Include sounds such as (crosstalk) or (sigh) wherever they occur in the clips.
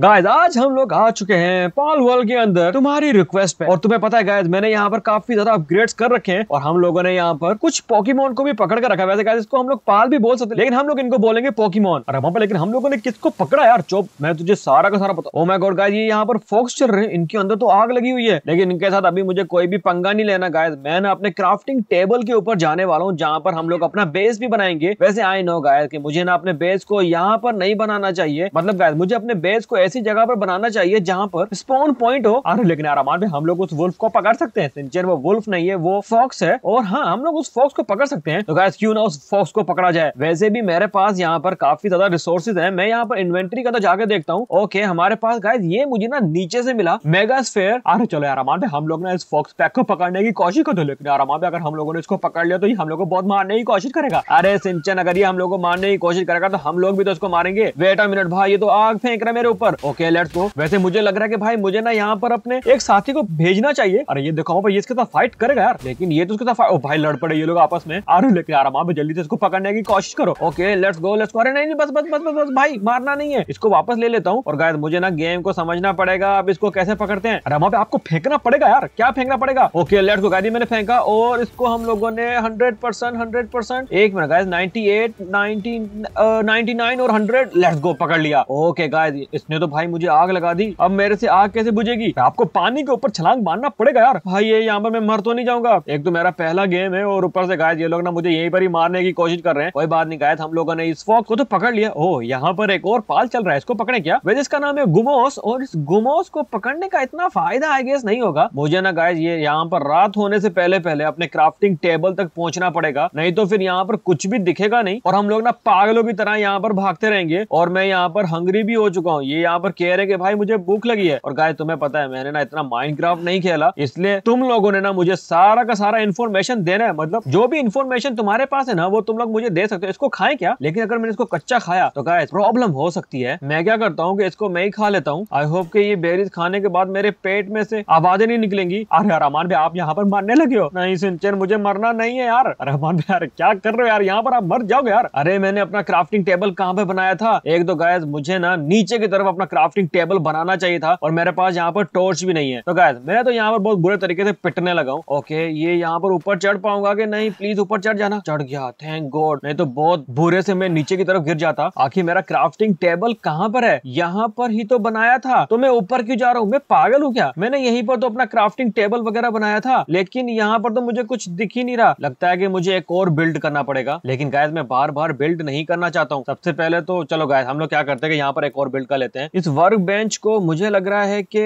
guys आज हम लोग आ चुके हैं पॉल वॉल के अंदर तुम्हारी रिक्वेस्ट पे और तुम्हें पता है गाइस मैंने यहाँ पर काफी ज्यादा अपग्रेड्स कर रखे हैं और हम लोगों ने यहाँ पर कुछ पॉकीमोन को भी पकड़ कर रखा है वैसे गाइस इसको हम लोग पाल भी बोल सकते हैं लेकिन हम लोग इनको बोलेंगे पॉकीमोन और वहां पर लेकिन हम लोगों ने किसको पकड़ा यार चोप मैं तुझे सारा का सारा पता ओ मैं गॉड गाय ये यहाँ पर फोक्स चल रहे हैं इनके अंदर तो आग लगी हुई है लेकिन इनके साथ अभी मुझे कोई भी पंगा नहीं लेना गायद मैं अपने क्राफ्टिंग टेबल के ऊपर जाने वाला हूँ जहाँ पर हम लोग अपना बेस भी बनाएंगे वैसे आई नो गाय मुझे ना अपने बेस को यहाँ पर नहीं बनाना चाहिए मतलब गायद मुझे अपने बेस को ऐसी जगह पर बनाना चाहिए जहाँ पर स्पॉन पॉइंट हो और लेकिन आराम में हम लोग उस वुल्फ को पकड़ सकते हैं सिंचर वो वुल्फ नहीं है वो फॉक्स है और हाँ हम लोग उस फॉक्स को पकड़ सकते हैं तो क्यों ना उस फॉक्स को पकड़ा जाए वैसे भी मेरे पास यहाँ पर काफी ज्यादा रिसोर्सेज है मैं यहाँ पर इन्वेंट्री का तो जाके देखता हूँ ओके हमारे पास गाइस ये मुझे ना नीचे से मिला मेगा स्फेयर अरे चलो आरामान में हम लोग ना इस फॉक्स पैक को पकड़ने की कोशिश करते लेकिन आराम अगर हम लोगों ने इसको पकड़ लिया तो ये हम लोग को बहुत मारने की कोशिश करेगा अरे सिंचन अगर ये हम लोग को मारने की कोशिश करेगा तो हम लोग भी तो इसको मारेंगे वेट अ मिनट भाई ये तो आग फेंक रहा है मेरे ऊपर और ओके लेट्स गो वैसे मुझे लग रहा है कि भाई मुझे ना यहाँ पर अपने एक साथी को भेजना चाहिए अरे ये देखो भाई इसके साथ फाइट करेगा यार लेकिन ये तो उसके साथ ओ भाई लड़ पड़े ये लोग आपस में आरू लेके आ रहा वहां जल्दी से इसको पकड़ने की कोशिश करो okay let's go let's go अरे नहीं बस बस बस बस बस भाई मारना नहीं है इसको वापस ले लेता हूँ और गाय मुझे ना गेम को समझना पड़ेगा अब इसको कैसे पकड़ते हैं अरे वहाँ पे आपको फेंकना पड़ेगा यार क्या फेंकना पड़ेगा ओके लेट्स गो गायदी मैंने फेंका और इसको हम लोगों ने हंड्रेड परसेंट हंड्रेड परसेंट एक minute guy ninety eight ninety ninety nine और हंड्रेड लेट्स गो पकड़ लिया ओके गाय इसने तो तो भाई मुझे आग लगा दी अब मेरे से आग कैसे बुझेगी आपको पानी के ऊपर छलांग मारना पड़ेगा यार भाई ये यहाँ पर मैं मर तो नहीं जाऊंगा एक तो मेरा पहला गेम है और ऊपर से गाय ये लोग ना मुझे यहीं पर ही मारने की कोशिश कर रहे हैं कोई बात नहीं गायत हम लोगों ने इस फॉक को तो पकड़ लिया ओ यहाँ पर एक और पाल चल रहा है इसको पकड़े क्या वैसे इसका नाम है गुमोस और इस गुमोस को पकड़ने का इतना फायदा आई गेस नहीं होगा मुझे ना गाय ये यहाँ पर रात होने से पहले पहले अपने क्राफ्टिंग टेबल तक पहुंचना पड़ेगा नहीं तो फिर यहाँ पर कुछ भी दिखेगा नहीं और हम लोग ना पागलों की तरह यहाँ पर भागते रहेंगे और मैं यहाँ पर हंगरी भी हो चुका हूँ ये यहाँ यहाँ पर कह रहे कि भाई मुझे भूख लगी है और गाय तुम्हें पता है मैंने ना इतना माइंड नहीं खेला इसलिए तुम लोगों ने ना मुझे सारा का सारा इन्फॉर्मेशन देना है मतलब जो भी इन्फॉर्मेशन तुम्हारे पास है ना वो तुम लोग मुझे दे सकते हो इसको खाए क्या लेकिन अगर मैंने इसको कच्चा खाया तो गाय प्रॉब्लम हो सकती है मैं क्या करता हूँ कि इसको मैं ही खा लेता हूँ आई होप के ये बेरीज खाने के बाद मेरे पेट में से आवाजें नहीं निकलेंगी अरे रहमान भाई आप यहाँ पर मरने लगे हो नहीं सिंचन मुझे मरना नहीं है यार रहमान भाई यार क्या कर रहे हो यार यहाँ पर आप मर जाओगे यार अरे मैंने अपना क्राफ्टिंग टेबल कहाँ पे बनाया था एक दो तो गाय मुझे ना नीचे की तरफ अपना क्राफ्टिंग टेबल बनाना चाहिए था और मेरे पास यहाँ पर टॉर्च भी नहीं है तो गाय मैं तो यहाँ पर बहुत बुरे तरीके से पिटने लगा ओके ये यहाँ पर ऊपर चढ़ पाऊंगा कि नहीं प्लीज ऊपर चढ़ जाना चढ़ गया थैंक गॉड नहीं तो बहुत बुरे से मैं नीचे की तरफ गिर जाता आखिर मेरा क्राफ्टिंग टेबल कहाँ पर है यहाँ पर ही तो बनाया था तो मैं ऊपर क्यों जा रहा हूँ मैं पागल हूँ क्या मैंने यही पर तो अपना क्राफ्टिंग टेबल वगैरह बनाया था लेकिन यहाँ पर तो मुझे कुछ दिख ही नहीं रहा लगता है की मुझे एक और बिल्ड करना पड़ेगा लेकिन गायद मैं बार बार बिल्ड नहीं करना चाहता हूँ सबसे पहले तो चलो गायद हम लोग क्या करते हैं यहाँ पर एक और बिल्ड कर लेते हैं हैं इस वर्क बेंच को मुझे लग रहा है कि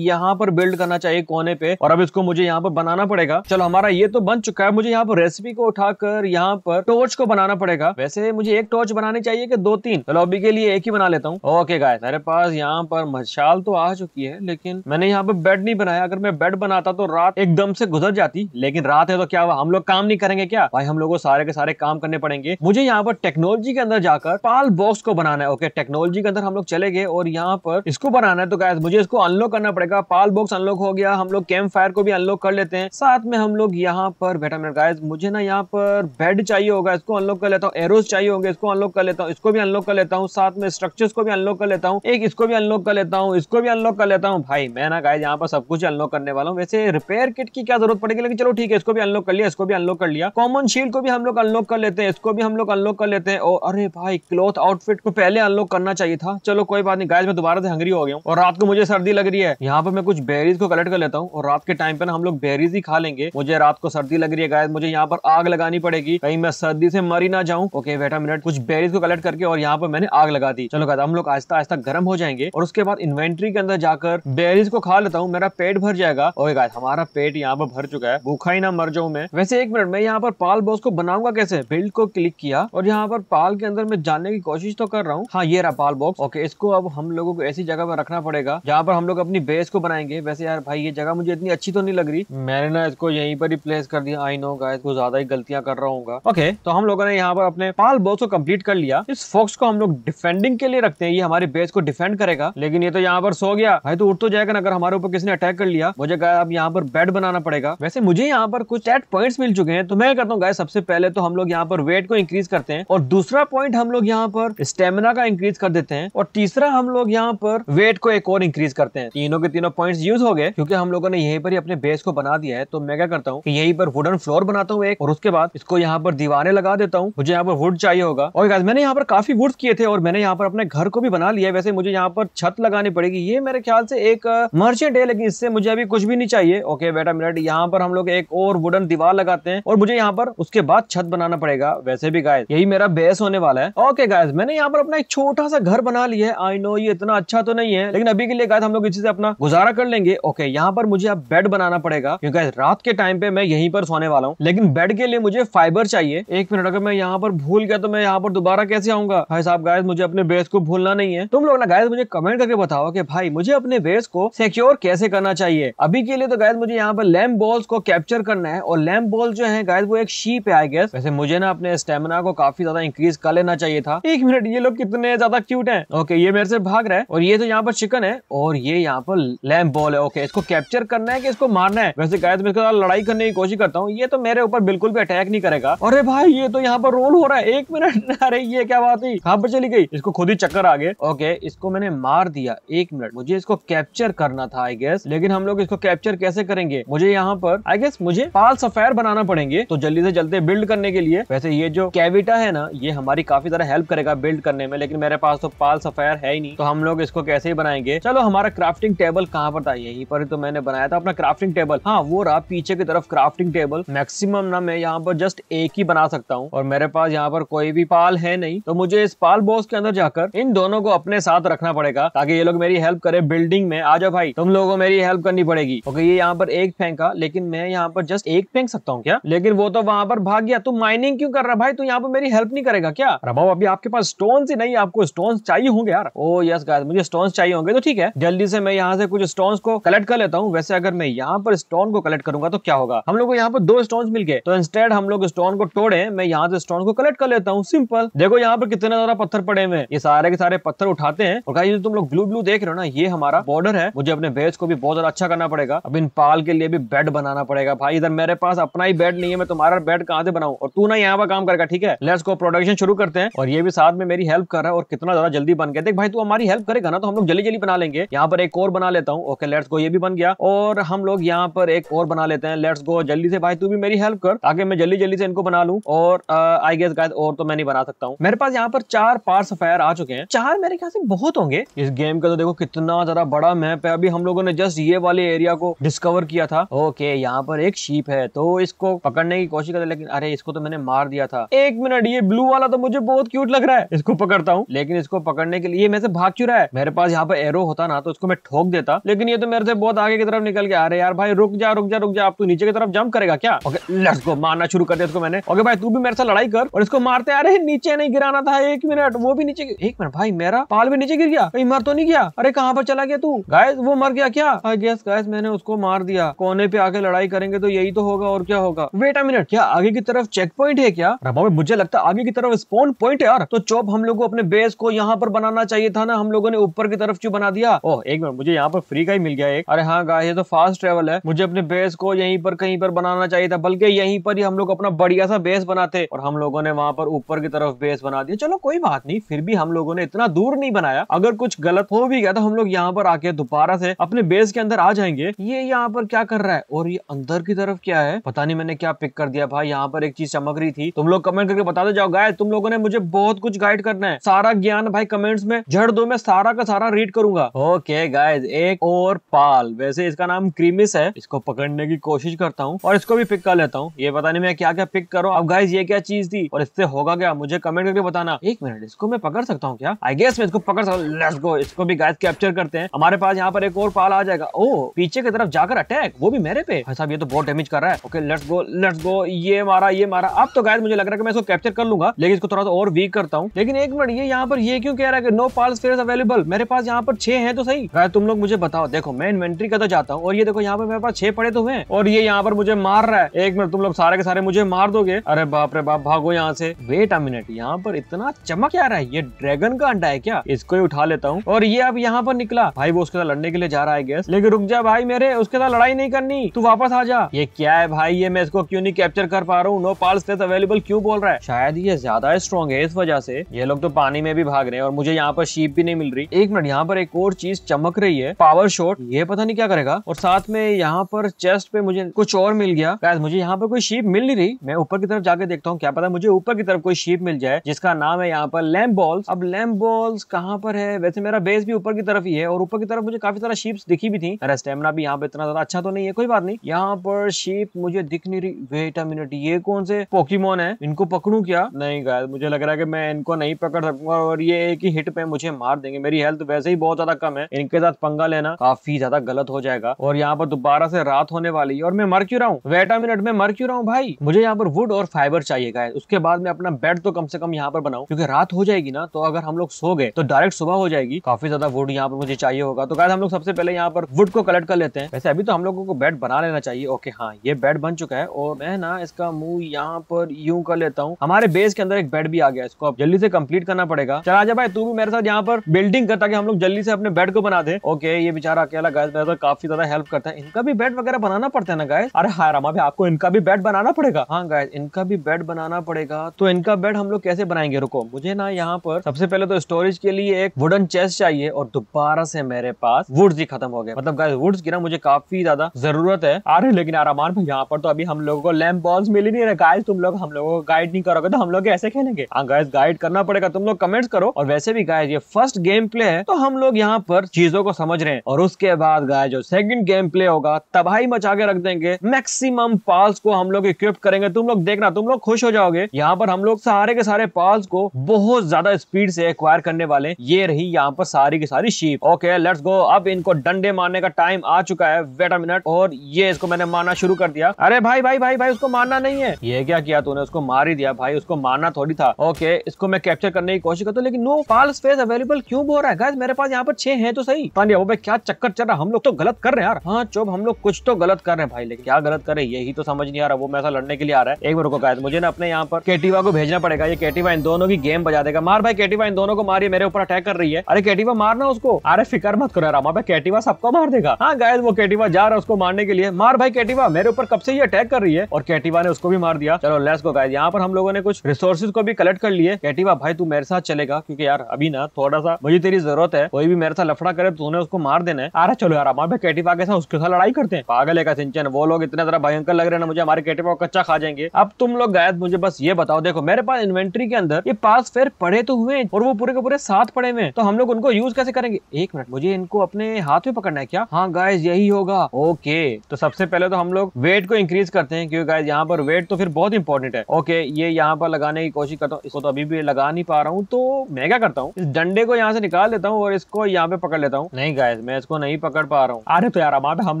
यहाँ पर बिल्ड करना चाहिए कोने पे और अब इसको मुझे यहाँ पर बनाना पड़ेगा चलो हमारा ये तो बन चुका है मुझे यहाँ पर रेसिपी को उठाकर यहाँ पर टोर्च को बनाना पड़ेगा वैसे मुझे एक टोर्च बनाने चाहिए कि दो तीन चलो अभी के लिए एक ही बना लेता हूँ ओके गाय मेरे पास यहाँ पर मशाल तो आ चुकी है लेकिन मैंने यहाँ पर बेड नहीं बनाया अगर मैं बेड बनाता तो रात एकदम से गुजर जाती लेकिन रात है तो क्या हुआ हम लोग काम नहीं करेंगे क्या भाई हम लोग को सारे के सारे काम करने पड़ेंगे मुझे यहाँ पर टेक्नोलॉजी के अंदर जाकर पाल बॉक्स को बनाना है ओके टेक्नोलॉजी के अंदर हम लोग चले गए और यहाँ पर इसको बनाना है तो गैस मुझे इसको अनलॉक करना पड़ेगा पाल बॉक्स अनलॉक हो गया हम लोग कैम्प फायर को भी अनलॉक कर लेते हैं साथ में हम लोग यहाँ पर बेटा मेरे गायस मुझे ना यहाँ पर बेड चाहिए होगा इसको अनलॉक कर लेता हूँ एरोज चाहिए होंगे इसको अनलॉक कर लेता हूँ इसको भी अनलॉक कर लेता हूँ साथ में स्ट्रक्चर को भी अनलॉक कर लेता हूँ एक इसको भी अनलॉक कर लेता हूँ इसको भी अनलॉक कर लेता हूँ भाई मैं ना गाय यहाँ पर सब कुछ अनलॉक करने वाला हूँ वैसे रिपेयर किट की क्या जरूरत पड़ेगी लेकिन चलो ठीक है इसको भी अनलॉक कर लिया इसको भी अनलॉक कर लिया कॉमन शील्ड को भी हम लोग अनलॉक कर लेते हैं इसको भी हम लोग अनलॉक कर लेते हैं और अरे भाई क्लोथ आउटफिट को पहले अनलॉक करना चाहिए था चलो कोई बात नहीं गाय आज मैं दोबारा से हंगरी हो गया हूँ और रात को मुझे सर्दी लग रही है यहाँ पे मैं कुछ बेरीज को कलेक्ट कर लेता हूँ और रात के टाइम पे ना हम लोग बेरीज ही खा लेंगे मुझे रात को सर्दी लग रही है गाय मुझे यहाँ पर आग लगानी पड़ेगी कहीं मैं सर्दी से मरी ना जाऊँ ओके बेटा मिनट कुछ बेरीज को कलेक्ट करके और यहाँ पर मैंने आग लगा दी चलो कहता हम लोग आहिस्ता आहिस्ता गर्म हो जाएंगे और उसके बाद इन्वेंट्री के अंदर जाकर बेरीज को खा लेता हूँ मेरा पेट भर जाएगा और गाय हमारा पेट यहाँ पर भर चुका है भूखा ही ना मर जाऊ मैं वैसे एक मिनट मैं यहाँ पर पाल बॉस को बनाऊंगा कैसे बिल्ड को क्लिक किया और यहाँ पर पाल के अंदर मैं जानने की कोशिश तो कर रहा हूँ हाँ ये रहा पाल बॉक्स ओके इसको अब हम लोगों को ऐसी जगह पर रखना पड़ेगा जहाँ पर हम लोग अपनी बेस को बनाएंगे वैसे यार भाई ये जगह मुझे इतनी अच्छी तो नहीं लग रही मैंने ना इसको यहीं पर रिप्लेस कर दिया आई नो गाइस को ज्यादा ही गलतियां कर रहा हूँ ओके तो हम लोगों ने यहाँ पर अपने पाल बॉल्स को कम्प्लीट कर लिया इस फोक्स को हम लोग डिफेंडिंग के लिए रखते हैं ये हमारे बेस को डिफेंड करेगा लेकिन ये तो यहाँ पर सो गया भाई तो उठ तो जाएगा ना अगर हमारे ऊपर किसी ने अटैक कर लिया मुझे गाय अब यहाँ पर बेड बनाना पड़ेगा वैसे मुझे यहाँ पर कुछ एट पॉइंट्स मिल चुके हैं तो मैं करता हूँ गाय सबसे पहले तो हम लोग यहाँ पर वेट को इंक्रीज करते हैं और दूसरा पॉइंट हम लोग यहाँ पर स्टेमिना का इंक्रीज कर देते हैं और तीसरा हम लोग लोग यहाँ पर वेट को एक और इंक्रीज करते हैं तीनों के तीनों पॉइंट यूज हो गए क्योंकि हम लोगों ने यही पर ही अपने बेस को बना दिया है तो मैं क्या करता हूँ यही पर वुडन फ्लोर बनाता हूँ एक और उसके बाद इसको यहाँ पर दीवारें लगा देता हूँ मुझे यहाँ पर वुड चाहिए होगा और मैंने यहाँ पर काफी वुड किए थे और मैंने यहाँ पर अपने घर को भी बना लिया वैसे मुझे यहाँ पर छत लगानी पड़ेगी ये मेरे ख्याल से एक मर्चेंट है लेकिन इससे मुझे अभी कुछ भी नहीं चाहिए ओके बेटा मिनट यहाँ पर हम लोग एक और वुडन दीवार लगाते हैं और मुझे यहाँ पर उसके बाद छत बनाना पड़ेगा वैसे भी गाय यही मेरा बेस होने वाला है ओके गाय मैंने यहाँ पर अपना एक छोटा सा घर बना लिया है आई नो ये इतना अच्छा तो नहीं है लेकिन अभी के लिए गाइस हम लोग इसी से अपना गुजारा कर लेंगे ओके यहाँ पर मुझे अब बेड बनाना पड़ेगा क्योंकि रात के टाइम पे मैं यहीं पर सोने वाला हूँ लेकिन बेड के लिए मुझे फाइबर चाहिए एक मिनट अगर मैं यहाँ पर भूल गया तो मैं यहाँ पर दोबारा कैसे आऊंगा भाई साहब गाइस मुझे अपने बेस को भूलना नहीं है तुम लोग ना गाइस मुझे कमेंट करके बताओ की भाई मुझे अपने बेस को सिक्योर कैसे करना चाहिए अभी के लिए तो गाइस मुझे यहाँ पर लैम्प बॉल्स को कैप्चर करना है और लैम्प बॉल जो है गाइस वो एक शीप है आई गेस वैसे मुझे ना अपने स्टेमिना को काफी ज्यादा इंक्रीज कर लेना चाहिए था एक मिनट ये लोग कितने ज्यादा क्यूट है ओके ये मेरे से भाग भाग रहा है और ये तो यहाँ पर चिकन है और ये यहाँ पर लैम्प बॉल है ओके इसको कैप्चर करना है कि इसको मारना है वैसे गाय तो मैं इसके साथ लड़ाई करने की कोशिश करता हूँ ये तो मेरे ऊपर बिल्कुल भी अटैक नहीं करेगा अरे भाई ये तो यहाँ पर रोल हो रहा है एक मिनट (laughs) अरे ये क्या बात हुई कहाँ पर चली गई इसको खुद ही चक्कर आगे ओके इसको मैंने मार दिया एक मिनट मुझे इसको कैप्चर करना था आई गेस लेकिन हम लोग इसको कैप्चर कैसे करेंगे मुझे यहाँ पर आई गेस मुझे पाल सफेर बनाना पड़ेंगे तो जल्दी से जल्दी बिल्ड करने के लिए वैसे ये जो कैविटा है ना ये हमारी काफी ज्यादा हेल्प करेगा बिल्ड करने में लेकिन मेरे पास तो पाल सफेर है ही नहीं तो हम लोग इसको कैसे ही बनाएंगे चलो हमारा क्राफ्टिंग टेबल कहाँ पर था यहीं पर तो मैंने बनाया था अपना क्राफ्टिंग टेबल हाँ वो रहा पीछे की तरफ क्राफ्टिंग टेबल मैक्सिमम ना मैं यहाँ पर जस्ट एक ही बना सकता हूँ और मेरे पास यहाँ पर कोई भी पाल है नहीं तो मुझे इस पाल बॉक्स के अंदर जाकर इन दोनों को अपने साथ रखना पड़ेगा ताकि ये लोग मेरी हेल्प करे बिल्डिंग में आ जाओ भाई तुम लोगों मेरी हेल्प करनी पड़ेगी ओके ये यहाँ पर एक फेंका लेकिन मैं यहाँ पर जस्ट एक फेंक सकता हूँ क्या लेकिन वो तो वहां पर भाग गया तू माइनिंग क्यों कर रहा भाई तू यहाँ पर मेरी हेल्प नहीं करेगा क्या अभी आपके पास स्टोन ही नहीं आपको स्टोन चाहिए होंगे यार ओ ये आइडियाज का मुझे स्टोन चाहिए होंगे तो ठीक है जल्दी से मैं यहाँ से कुछ स्टोन को कलेक्ट कर लेता हूँ वैसे अगर मैं यहाँ पर स्टोन को कलेक्ट करूंगा तो क्या होगा हम लोग को यहाँ पर दो स्टोन मिल गए तो इंस्टेड हम लोग स्टोन को तोड़े मैं यहाँ से स्टोन को कलेक्ट कर लेता हूँ सिंपल देखो यहाँ पर कितने ज्यादा पत्थर पड़े हुए ये सारे के सारे पत्थर उठाते हैं और कहीं तुम लोग ब्लू ब्लू देख रहे हो ना ये हमारा बॉर्डर है मुझे अपने बेस को भी बहुत ज्यादा अच्छा करना पड़ेगा अब इन पाल के लिए भी बेड बनाना पड़ेगा भाई इधर मेरे पास अपना ही बेड नहीं है मैं तुम्हारा बेड कहाँ से बनाऊ और तू ना यहाँ पर काम करेगा ठीक है लेट्स को प्रोडक्शन शुरू करते हैं और ये भी साथ में मेरी हेल्प कर रहा है और कितना ज्यादा जल्दी बन गया देख भाई तू हमारी हमारी हेल्प करेगा ना तो हम लोग जल्दी जल्दी बना लेंगे यहाँ पर एक और बना लेता हूँ ओके लेट्स गो ये भी बन गया और हम लोग यहाँ पर एक और बना लेते हैं लेट्स गो जल्दी से भाई तू भी मेरी हेल्प कर ताकि मैं जल्दी जल्दी से इनको बना लू और आई गेस गाय और तो मैं नहीं बना सकता हूँ मेरे पास यहाँ पर चार पार्ट फायर आ चुके हैं चार मेरे ख्याल से बहुत होंगे इस गेम का तो देखो कितना ज्यादा बड़ा मैप है अभी हम लोगों ने जस्ट ये वाले एरिया को डिस्कवर किया था ओके यहाँ पर एक शीप है तो इसको पकड़ने की कोशिश करते लेकिन अरे इसको तो मैंने मार दिया था एक मिनट ये ब्लू वाला तो मुझे बहुत क्यूट लग रहा है इसको पकड़ता हूँ लेकिन इसको पकड़ने के लिए मैं से भाग भाग क्यों रहा है मेरे पास यहाँ पर एरो होता ना तो उसको मैं ठोक देता लेकिन ये तो मेरे से बहुत आगे की तरफ निकल के आ रहे यार भाई रुक जा रुक जा रुक जा आप तू नीचे की तरफ जंप करेगा क्या ओके लेट्स गो मारना शुरू कर दिया उसको मैंने ओके भाई तू भी मेरे साथ लड़ाई कर और इसको मारते अरे नीचे नहीं गिराना था एक मिनट वो भी नीचे एक मिनट भाई मेरा पाल भी नीचे गिर गया कहीं मर तो नहीं गया अरे कहाँ पर चला गया तू गाय वो मर गया क्या आई गेस गाइस मैंने उसको मार दिया कोने पे आके लड़ाई करेंगे तो यही तो होगा और क्या होगा वेट अ मिनट क्या आगे की तरफ चेक पॉइंट है क्या मुझे लगता है आगे की तरफ स्पॉन पॉइंट है यार तो चौप हम लोग को अपने बेस को यहाँ पर बनाना चाहिए था ना हम लोगों ने ऊपर की तरफ क्यों बना दिया ओह एक मिनट मुझे यहाँ पर फ्री का ही मिल गया एक अरे हाँ गाय ये तो फास्ट ट्रेवल है मुझे अपने बेस को यहीं पर कहीं पर बनाना चाहिए था बल्कि यहीं पर ही हम लोग अपना बढ़िया सा बेस बनाते और हम लोगों ने वहां पर ऊपर की तरफ बेस बना दिया चलो कोई बात नहीं फिर भी हम लोगों ने इतना दूर नहीं बनाया अगर कुछ गलत हो भी गया तो हम लोग यहाँ पर आके दोबारा से अपने बेस के अंदर आ जाएंगे ये यहाँ पर क्या कर रहा है और ये अंदर की तरफ क्या है पता नहीं मैंने क्या पिक कर दिया भाई यहाँ पर एक चीज चमक रही थी तुम लोग कमेंट करके बता दो जाओ गाय तुम लोगों ने मुझे बहुत कुछ गाइड करना है सारा ज्ञान भाई कमेंट्स में झड़ दो मैं सारा का सारा रीड करूंगा ओके गाइज एक और पाल वैसे इसका नाम क्रीमिस है इसको पकड़ने की कोशिश करता हूँ और इसको भी पिक कर लेता हूँ ये पता नहीं मैं क्या क्या पिक करूँ अब गाइज ये क्या चीज थी और इससे होगा क्या मुझे कमेंट करके बताना एक मिनट इसको मैं पकड़ सकता हूँ क्या आई गेस मैं इसको पकड़ सकता हूँ लेट्स गो इसको भी गाइज कैप्चर करते हैं हमारे पास यहाँ पर एक और पाल आ जाएगा ओ पीछे की तरफ जाकर अटैक वो भी मेरे पे साहब ये तो बहुत डैमेज कर रहा है okay let's go let's go ये मारा ये मारा अब तो गायद मुझे लग रहा है मैं इसको कैप्चर कर लूंगा लेकिन इसको थोड़ा सा और वीक करता हूँ लेकिन एक मिनट ये यहाँ पर ये क्यों कह रहा है कि नो पाल फिर अवेलेबल मेरे पास यहाँ पर छह है तो सही तुम लोग मुझे बताओ देखो मैं इन्वेंट्री का तो जाता हूँ और ये देखो यहाँ पर मेरे पास छह पड़े तो हुए और ये यहाँ पर मुझे मार रहा है एक मिनट तुम लोग सारे के सारे मुझे मार दोगे अरे बाप रे बाप भागो यहाँ से वेट अ मिनट यहाँ पर इतना चमक आ रहा है ये ड्रैगन का अंडा है क्या इसको ही उठा लेता हूँ और ये अब यहाँ पर निकला भाई वो उसके साथ लड़ने के लिए जा रहा है गैस लेकिन रुक जा भाई मेरे उसके साथ लड़ाई नहीं करनी तू वापस आ जा ये क्या है भाई ये मैं इसको क्यों नहीं कैप्चर कर पा रहा हूँ नो पाल अवेलेबल क्यों बोल रहा है शायद ये ज्यादा स्ट्रॉन्ग है इस वजह से ये लोग तो पानी में भी भाग रहे हैं और मुझे यहाँ पर शीप भी नहीं नहीं मिल रही एक मिनट यहाँ पर एक और चीज चमक रही है पावर शॉट ये पता नहीं क्या करेगा और साथ में यहाँ पर चेस्ट पे मुझे कुछ और मिल गया गैस मुझे यहाँ पर कोई शीप मिल नहीं रही मैं ऊपर की तरफ जाके देखता हूँ क्या पता मुझे ऊपर की तरफ कोई शीप मिल जाए जिसका नाम है यहाँ पर लैम्प बॉल्स अब लैम्प बॉल्स कहाँ पर है वैसे मेरा बेस भी ऊपर की तरफ ही है और ऊपर की तरफ मुझे काफी सारा शीप दिखी भी थी अरे स्टेमिना भी यहाँ पे इतना ज्यादा अच्छा तो नहीं है कोई बात नहीं यहाँ पर शीप मुझे दिख नहीं रही वेट अ मिनट ये कौन से पोकीमोन है इनको पकड़ू क्या नहीं गाय मुझे लग रहा है कि मैं इनको नहीं पकड़ सकूंगा और ये एक ही हिट पे मुझे मार देंगे मेरी हेल्थ वैसे ही बहुत ज्यादा कम है इनके साथ पंगा लेना काफी ज्यादा गलत हो जाएगा और यहाँ पर दोबारा से रात होने वाली है और मैं मर क्यों रहा हूँ वेटा मिनट में मर क्यों रहा हूँ भाई मुझे यहाँ पर वुड और फाइबर चाहिएगा उसके बाद में अपना बेड तो कम से कम यहाँ पर बनाऊ क्योंकि रात हो जाएगी ना तो अगर हम लोग सो गए तो डायरेक्ट सुबह हो जाएगी काफी ज्यादा वुड यहाँ पर मुझे चाहिए होगा तो गाइस हम लोग सबसे पहले यहाँ पर वुड को कलेक्ट कर लेते हैं वैसे अभी तो हम लोगों को बेड बना लेना चाहिए ओके हाँ ये बेड बन चुका है और मैं ना इसका मुंह यहाँ पर यूं कर लेता हूँ हमारे बेस के अंदर एक बेड भी आ गया इसको अब जल्दी से कंप्लीट करना पड़ेगा चला जा भाई तू भी मेरे साथ यहाँ पर बिल्डिंग करता ताकि हम लोग जल्दी से अपने बेड को बना दे ओके ये बेचारा अकेला गाय तो काफी ज्यादा हेल्प करता है इनका भी बेड वगैरह बनाना पड़ता है ना गाय अरे हाय रामा भी आपको इनका भी बेड बनाना पड़ेगा हाँ गाय इनका भी बेड बनाना पड़ेगा तो इनका बेड हम लोग कैसे बनाएंगे रुको मुझे ना यहाँ पर सबसे पहले तो स्टोरेज के लिए एक वुडन चेस्ट चाहिए और दोबारा से मेरे पास वुड्स ही खत्म हो गए मतलब गाय वुड्स की ना मुझे काफी ज्यादा जरूरत है अरे लेकिन आरामान यहाँ पर तो अभी हम लोगों को लैम्प बॉल्स मिल ही नहीं रहे गाय तुम लोग हम लोगों को गाइड नहीं करोगे तो हम लोग ऐसे खेलेंगे हाँ गाय गाइड करना पड़ेगा तुम लोग कमेंट्स करो और वैसे भी गाय ये फर्स्ट फर्स्ट गेम प्ले है तो हम लोग यहाँ पर चीजों को समझ रहे हैं और उसके बाद गाय जो सेकंड गेम प्ले होगा तबाही मचा के रख देंगे मैक्सिमम पाल्स को हम लोग इक्विप करेंगे तुम लोग देखना तुम लोग खुश हो जाओगे यहाँ पर हम लोग सारे के सारे पाल्स को बहुत ज्यादा स्पीड से एक्वायर करने वाले ये रही यहाँ पर सारी की सारी शीप ओके लेट्स गो अब इनको डंडे मारने का टाइम आ चुका है वेट अ मिनट और ये इसको मैंने मारना शुरू कर दिया अरे भाई भाई भाई भाई उसको मारना नहीं है ये क्या किया तूने उसको मार ही दिया भाई उसको मारना थोड़ी था ओके इसको मैं कैप्चर करने की कोशिश करता हूँ लेकिन नो पाल स्पेस अवेलेबल क्यों बोल रहा है गाइस मेरे पास यहाँ पर छह है तो सही तानिया वो क्या चक्कर चल रहा हम लोग तो गलत कर रहे हैं यार हाँ चुप हम लोग कुछ तो गलत कर रहे हैं भाई लेकिन क्या गलत कर रहे हैं यही तो समझ नहीं आ रहा वो मैं ऐसा लड़ने के लिए आ रहा है एक बार रुको गायद मुझे ना अपने यहाँ पर केटीवा को भेजना पड़ेगा ये केटीवा इन दोनों की गेम बजा देगा मार भाई केटीवा इन दोनों को मारिए मेरे ऊपर अटैक कर रही है अरे केटीवा मारना उसको अरे फिकर मत करो रामा भाई केटीवा सबको मार देगा हाँ गायद वो केटीवा जा रहा है उसको मारने के लिए मार भाई केटीवा मेरे ऊपर कब से ये अटैक कर रही है और केटीवा ने उसको भी मार दिया चलो लेस को गायद यहाँ पर हम लोगों ने कुछ रिसोर्सेज को भी कलेक्ट कर लिए केटीवा भाई तू मेरे साथ चलेगा क्योंकि यार अभी ना थोड़ा सा दूंगा मुझे तेरी जरूरत है कोई भी मेरे साथ लफड़ा करे तो उसको मार देना है अरे चलो यार हमारे कैटीफा के साथ उसके साथ लड़ाई करते हैं पागल है का सिंचन वो लोग इतने जरा भयंकर लग रहे हैं मुझे हमारे कैटीफा को कच्चा खा जाएंगे अब तुम लोग गायद मुझे बस ये बताओ देखो मेरे पास इन्वेंट्री के अंदर ये पास फेर पड़े तो हुए और वो पूरे के पूरे साथ पड़े हुए तो हम लोग उनको यूज कैसे करेंगे एक मिनट मुझे इनको अपने हाथ में पकड़ना है क्या हाँ गाइज यही होगा ओके तो सबसे पहले तो हम लोग वेट को इंक्रीज करते हैं क्योंकि गाइज यहाँ पर वेट तो फिर बहुत इंपॉर्टेंट है ओके ये यहाँ पर लगाने की कोशिश करता हूँ इसको तो अभी भी लगा नहीं पा रहा हूँ तो मैं क्या करता हूँ इस डंडे को यहाँ से निकाल लेता हूँ और इसको यहाँ पे पकड़ लेता हूँ नहीं गाय मैं इसको नहीं पकड़ पा रहा हूँ अरे तो यार अब हम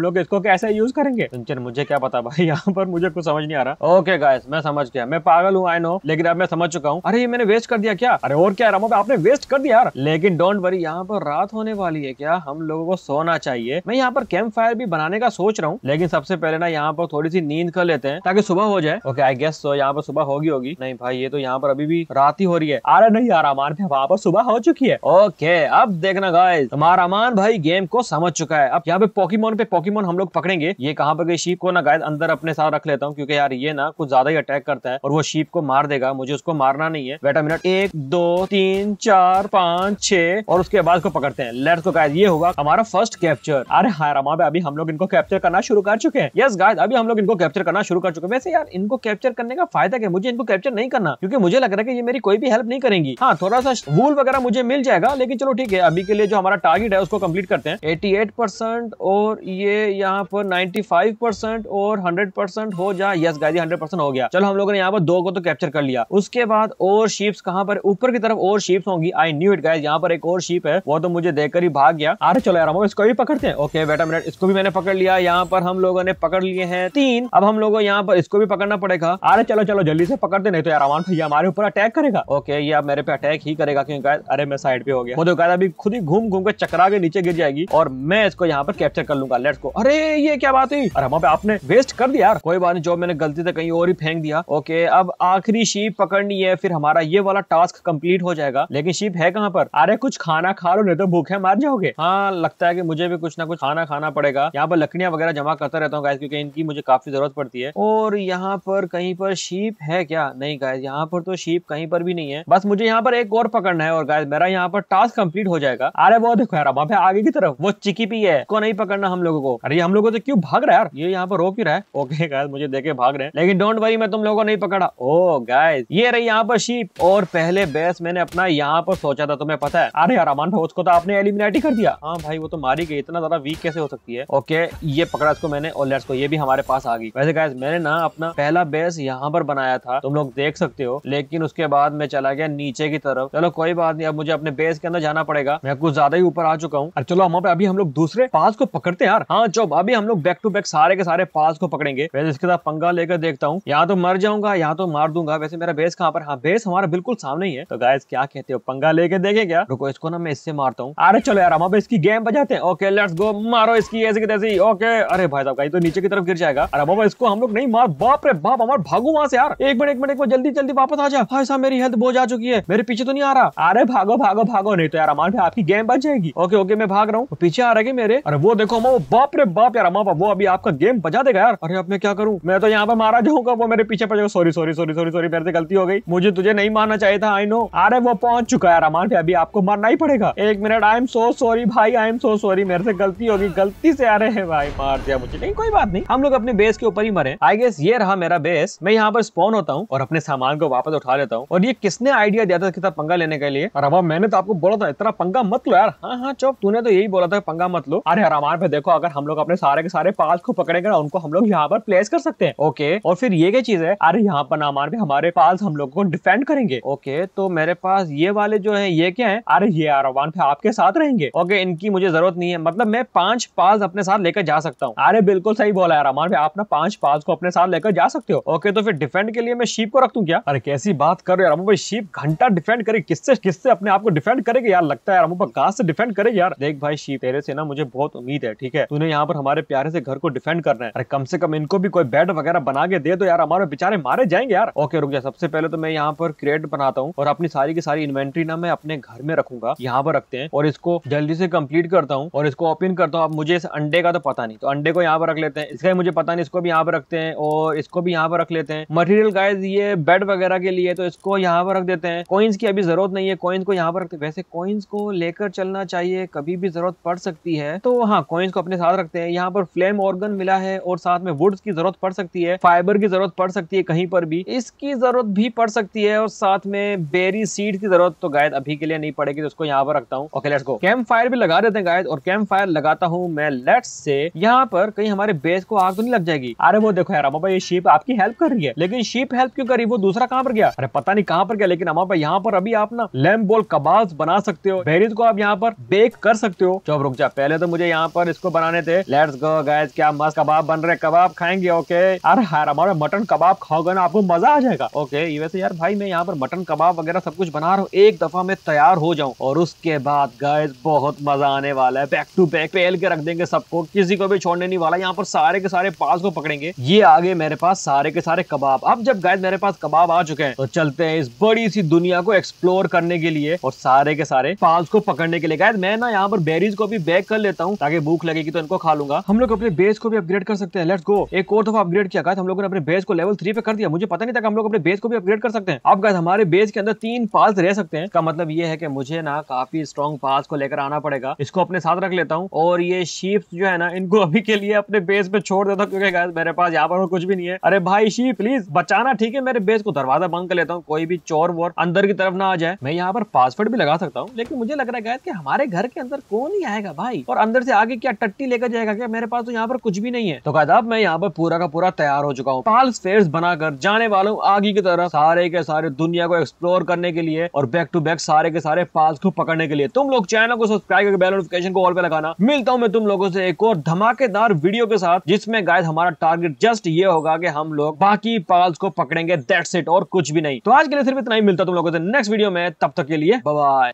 लोग इसको कैसे यूज करेंगे मुझे क्या पता भाई यहाँ पर मुझे कुछ समझ नहीं आ रहा ओके गाय मैं समझ गया मैं पागल हूँ आई नो लेकिन अब मैं समझ चुका हूँ अरे ये मैंने वेस्ट कर दिया क्या अरे और क्या रामो आपने वेस्ट कर दिया यार लेकिन डोंट वरी यहाँ पर रात होने वाली है क्या हम लोगों को सोना चाहिए मैं यहाँ पर कैंप फायर भी बनाने का सोच रहा हूँ लेकिन सबसे पहले ना यहाँ पर थोड़ी सी नींद कर लेते हैं ताकि सुबह हो जाए ओके आई गेस सो यहाँ पर सुबह होगी होगी नहीं भाई ये तो यहाँ पर अभी भी रात ही हो रही है अरे नहीं यार हमारे वहाँ पर सुबह हो चुकी है ओके अब देखना गाइस हमारा मान भाई गेम को समझ चुका है अब यहाँ पे पॉकीमोन पे पॉकीमोन हम लोग पकड़ेंगे ये कहाँ पे गई शीप को ना गाइस अंदर अपने साथ रख लेता हूँ क्योंकि यार ये ना कुछ ज्यादा ही अटैक करता है और वो शीप को मार देगा मुझे उसको मारना नहीं है बेटा मिनट एक दो तीन चार पाँच छह और उसके बाद को पकड़ते हैं लेट्स को गाइस ये होगा हमारा फर्स्ट कैप्चर अरे हाँ भाई अभी हम लोग इनको कैप्चर करना शुरू कर चुके हैं यस गाइस अभी हम लोग इनको कैप्चर करना शुरू कर चुके हैं वैसे यार इनको कैप्चर करने का फायदा क्या मुझे इनको कैप्चर नहीं करना क्योंकि मुझे लग रहा है कि ये मेरी कोई भी हेल्प नहीं करेंगी हाँ थोड़ा सा वूल वगैरह मुझे मिल जाएगा जाएगा लेकिन चलो ठीक है अभी के लिए जो हमारा टारगेट है उसको कंप्लीट करते हैं 88% परसेंट और ये यहाँ पर 95% परसेंट और 100% परसेंट हो जाए यस गाय हंड्रेड परसेंट हो गया चलो हम लोगों ने यहाँ पर दो को तो कैप्चर कर लिया उसके बाद और शीप्स कहाँ पर ऊपर की तरफ और शीप्स होंगी आई न्यू इट गाइस यहाँ पर एक और शीप है वो तो मुझे देखकर ही भाग गया अरे चलो यार इसको भी पकड़ते हैं ओके बेटा मिनट इसको भी मैंने पकड़ लिया यहाँ पर हम लोगों ने पकड़ लिए हैं तीन अब हम लोगों यहाँ पर इसको भी पकड़ना पड़ेगा अरे चलो चलो जल्दी से पकड़ते नहीं तो यार हमारे ऊपर अटैक करेगा ओके ये अब मेरे पे अटैक ही करेगा क्योंकि अरे मैं साइड पे पे हो गया मुझे कह रहा अभी खुद ही घूम घूम के चकरा के नीचे गिर जाएगी और मैं इसको यहाँ पर कैप्चर कर लूंगा लेट्स को अरे ये क्या बात हुई अरे वहाँ पे आपने वेस्ट कर दिया यार कोई बात नहीं जो मैंने गलती से कहीं और ही फेंक दिया ओके अब आखिरी शीप पकड़नी है फिर हमारा ये वाला टास्क कम्प्लीट हो जाएगा लेकिन शीप है कहाँ पर अरे कुछ खाना खा लो नहीं तो भूखे मार जाओगे हाँ लगता है की मुझे भी कुछ ना कुछ खाना खाना पड़ेगा यहाँ पर लकड़ियाँ वगैरह जमा करता रहता हूँ क्योंकि इनकी मुझे काफी जरूरत पड़ती है और यहाँ पर कहीं पर शीप है क्या नहीं गाय यहाँ पर तो शीप कहीं पर भी नहीं है बस मुझे यहाँ पर एक और पकड़ना है और गाय मेरा यहाँ पर टास्क कंप्लीट हो जाएगा अरे वो देखो यार वहाँ पे आगे की तरफ वो चिकी पी है को नहीं पकड़ना हम लोगों को अरे हम लोगों तो क्यों भाग रहा है यार ये यहाँ पर रो क्यों रहा है ओके गाय मुझे देखे भाग रहे हैं लेकिन डोंट वरी मैं तुम लोगों को नहीं पकड़ा ओ गाय ये रही यहाँ पर शीप और पहले बेस मैंने अपना यहाँ पर सोचा था तुम्हें पता है अरे यार अमान भाई उसको तो आपने एलिमिनेट ही कर दिया हाँ भाई वो तो मारी गई इतना ज्यादा वीक कैसे हो सकती है ओके ये पकड़ा इसको मैंने और लेट्स को ये भी हमारे पास आ गई वैसे गाइस मैंने ना अपना पहला बेस यहाँ पर बनाया था तुम लोग देख सकते हो लेकिन उसके बाद मैं चला गया नीचे की तरफ चलो कोई बात नहीं अब मुझे अपने बेस के अंदर जाना पड़ेगा मैं कुछ ज्यादा ही ऊपर आ चुका हूँ और चलो हम अभी हम लोग दूसरे पास को पकड़ते हैं यार हाँ चलो अभी हम लोग बैक टू बैक सारे के सारे पास को पकड़ेंगे वैसे इसके साथ पंगा लेकर देखता हूँ यहाँ तो मर जाऊंगा यहाँ तो मार दूंगा वैसे मेरा बेस कहाँ पर हाँ बेस हमारा बिल्कुल सामने ही है तो गाय क्या कहते हो पंगा लेके देखे क्या रुको इसको ना मैं इससे मारता हूँ अरे चलो यार हम अब इसकी गेम बजाते हैं ओके लेट्स गो मारो इसकी ऐसे की तैसी ओके अरे भाई साहब गाय तो नीचे की तरफ गिर जाएगा अरे बाबा इसको हम लोग नहीं मार बाप रे बाप हमारे भागो वहाँ से यार एक मिनट एक मिनट एक मिनट जल्दी जल्दी वापस आ जाए भाई साहब मेरी हेल्थ बहुत जा चुकी है मेरे पीछे तो नहीं आ रहा अरे भागो भागो भागो नहीं तो यार अमान भाई आपकी गेम बच जाएगी ओके ओके मैं भाग रहा हूँ पीछे आ रही मेरे अरे वो देखो अमा बाप रे बाप यार अमा वो अभी आपका गेम बजा देगा यार अरे अब मैं क्या करूँ मैं तो यहाँ पर मारा जाऊंगा वो मेरे पीछे पड़ेगा sorry sorry sorry sorry sorry मेरे से गलती हो गई मुझे तुझे नहीं मारना चाहिए था आई नो अरे वो पहुंच चुका है यार अमान भाई अभी आपको मारना ही पड़ेगा एक minute I am so sorry भाई आई एम सो सॉरी मेरे से गलती होगी गलती से आ रहे हैं भाई मार दिया मुझे नहीं कोई बात नहीं हम लोग अपने बेस के ऊपर ही मरे आई गेस ये रहा मेरा बेस मैं यहाँ पर स्पॉन होता हूँ और अपने सामान को वापस उठा लेता हूँ और ये किसने आइडिया दिया था कितना पंगा लेने के लिए और अब मैंने तो आपको बोला था इतना पंगा मत लो यार हाँ हाँ चौप तूने तो यही बोला था पंगा मत लो अरे हरामान पे देखो अगर हम लोग अपने सारे के सारे पास को पकड़ेंगे ना उनको हम लोग यहाँ पर प्लेस कर सकते हैं ओके और फिर ये क्या चीज है अरे यहाँ पर नामान भी हमारे पास हम लोग को डिफेंड करेंगे ओके तो मेरे पास ये वाले जो है ये क्या है अरे ये अरवान पे आपके साथ रहेंगे ओके इनकी मुझे जरूरत नहीं है मतलब मैं पांच पास अपने साथ लेकर जा सकता हूँ अरे बिल्कुल सही बोला यार हमारे आप ना पांच पास को अपने साथ लेकर जा सकते हो ओके तो फिर डिफेंड के लिए मैं शीप को रख दू क्या अरे कैसी बात कर रहे हो यार शीप घंटा डिफेंड करे किससे किससे अपने आप को डिफेंड डिफेंड करेगा यार लगता है यार वो से डिफेंड करे यार देख भाई शिव तेरे से ना मुझे बहुत उम्मीद है ठीक है तूने यहाँ पर हमारे प्यारे से घर को डिफेंड करना है अरे कम से कम इनको भी कोई बेड वगैरह बना के दे दो यार हमारे बेचारे मारे जाएंगे यार ओके रुक जा सबसे पहले तो मैं यहाँ पर क्रेट बनाता हूँ और अपनी सारी की सारी इन्वेंट्री ना मैं अपने घर में रखूंगा यहाँ पर रखते हैं और इसको जल्दी से कम्प्लीट करता हूँ और इसको ओपन करता हूँ अब मुझे इस अंडे का तो पता नहीं तो अंडे को यहाँ पर रख लेते हैं इसका मुझे पता नहीं इसको भी यहाँ पर रखते हैं और इसको भी यहाँ पर रख लेते हैं मटेरियल गाइज ये बेड वगैरह के लिए तो इसको यहाँ पर रख देते हैं कोइंस की अभी जरूरत नहीं है कोइंस को यहाँ पर रखते वैसे कॉइन्स को लेकर चलना चाहिए कभी भी जरूरत पड़ सकती है तो हाँ कॉइन्स को अपने साथ रखते हैं यहाँ पर फ्लेम ऑर्गन मिला है और साथ में वुड्स की जरूरत पड़ सकती है फाइबर की जरूरत पड़ सकती है कहीं पर भी इसकी जरूरत भी पड़ सकती है और साथ में बेरी सीड की जरूरत तो गायद अभी के लिए नहीं पड़ेगी तो उसको यहाँ पर रखता हूँ लेट्स गो कैम्प फायर भी लगा देते हैं गायद और कैम्प फायर लगाता हूँ मैं लेट्स से यहाँ पर कहीं हमारे बेस को आग तो नहीं लग जाएगी अरे वो देखो यार अमापा ये शीप आपकी हेल्प कर रही है लेकिन शीप हेल्प क्यों करी वो दूसरा कहाँ पर गया अरे पता नहीं कहाँ पर गया लेकिन अमापा यहाँ पर अभी आप ना लेम बोल कबाज पॉप्स बना सकते हो बेरीज को आप यहाँ पर बेक कर सकते हो चौब रुक जा पहले तो मुझे यहाँ पर इसको बनाने थे लेट्स गो गाइस क्या मस्त कबाब बन रहे कबाब खाएंगे ओके अरे हमारा मटन कबाब खाओगे ना आपको मजा आ जाएगा ओके वैसे यार भाई मैं यहाँ पर मटन कबाब वगैरह सब कुछ बना रहा हूँ एक दफा मैं तैयार हो जाऊँ और उसके बाद गैस बहुत मजा आने वाला है बैक टू बैक पहल के रख देंगे सबको किसी को भी छोड़ने नहीं वाला यहाँ पर सारे के सारे पास को पकड़ेंगे ये आगे मेरे पास सारे के सारे कबाब अब जब गैस मेरे पास कबाब आ चुके हैं तो चलते हैं इस बड़ी सी दुनिया को एक्सप्लोर करने के लिए और सारे सारे के सारे पाल्स को पकड़ने के लिए गायद मैं ना यहाँ पर बेरीज को भी बैक कर लेता हूँ ताकि भूख लगेगी तो इनको खा लूंगा हम लोग अपने बेस को भी अपग्रेड कर सकते हैं लेट्स गो एक और दफा अपग्रेड किया गया हम लोगों ने अपने बेस को लेवल थ्री पे कर दिया मुझे पता नहीं था हम लोग अपने बेस को भी अपग्रेड कर सकते हैं अब गायद हमारे बेस के अंदर तीन पाल्स रह सकते हैं का मतलब ये है की मुझे ना काफी स्ट्रॉन्ग पाल्स को लेकर आना पड़ेगा इसको अपने साथ रख लेता हूँ और ये शीप जो है ना इनको अभी के लिए अपने बेस पे छोड़ देता हूँ क्योंकि मेरे पास यहाँ पर कुछ भी नहीं है अरे भाई शीप प्लीज बचाना ठीक है मेरे बेस को दरवाजा बंद कर लेता हूँ कोई भी चोर वोर अंदर की तरफ ना आ जाए मैं यहाँ पर पासवर्ड भी लगा लगा सकता हूँ लेकिन मुझे लग रहा है कि हमारे घर के अंदर कौन ही आएगा भाई और अंदर से आगे क्या टट्टी लेकर जाएगा क्या मेरे पास तो यहाँ पर कुछ भी नहीं है तो कायदाब मैं यहाँ पर पूरा का पूरा तैयार हो चुका हूँ पाल फेयर बनाकर जाने वालों आगे की तरफ सारे के सारे दुनिया को एक्सप्लोर करने के लिए और बैक टू बैक सारे के सारे पाल्स को पकड़ने के लिए तुम लोग चैनल को सब्सक्राइब करके बेल नोटिफिकेशन को ऑल पे लगाना मिलता हूँ मैं तुम लोगों से एक और धमाकेदार वीडियो के साथ जिसमें गायद हमारा टारगेट जस्ट ये होगा कि हम लोग बाकी पाल्स को पकड़ेंगे दैट्स इट और कुछ भी नहीं तो आज के लिए सिर्फ इतना ही मिलता तुम लोगों से नेक्स्ट वीडियो में तब तक के लिए बाय